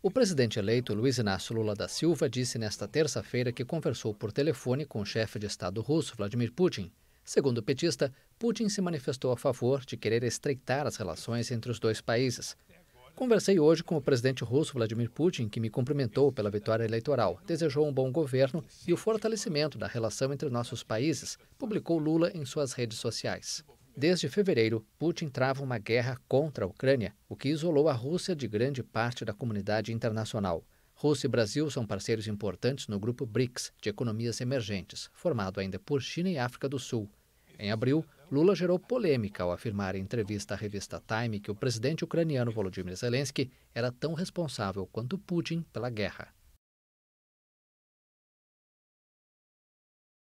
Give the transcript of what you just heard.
O presidente eleito Luiz Inácio Lula da Silva disse nesta terça-feira que conversou por telefone com o chefe de Estado russo, Vladimir Putin. Segundo o petista, Putin se manifestou a favor de querer estreitar as relações entre os dois países. Conversei hoje com o presidente russo Vladimir Putin, que me cumprimentou pela vitória eleitoral, desejou um bom governo e o fortalecimento da relação entre nossos países, publicou Lula em suas redes sociais. Desde fevereiro, Putin trava uma guerra contra a Ucrânia, o que isolou a Rússia de grande parte da comunidade internacional. Rússia e Brasil são parceiros importantes no grupo BRICS, de economias emergentes, formado ainda por China e África do Sul. Em abril, Lula gerou polêmica ao afirmar em entrevista à revista Time que o presidente ucraniano Volodymyr Zelensky era tão responsável quanto Putin pela guerra.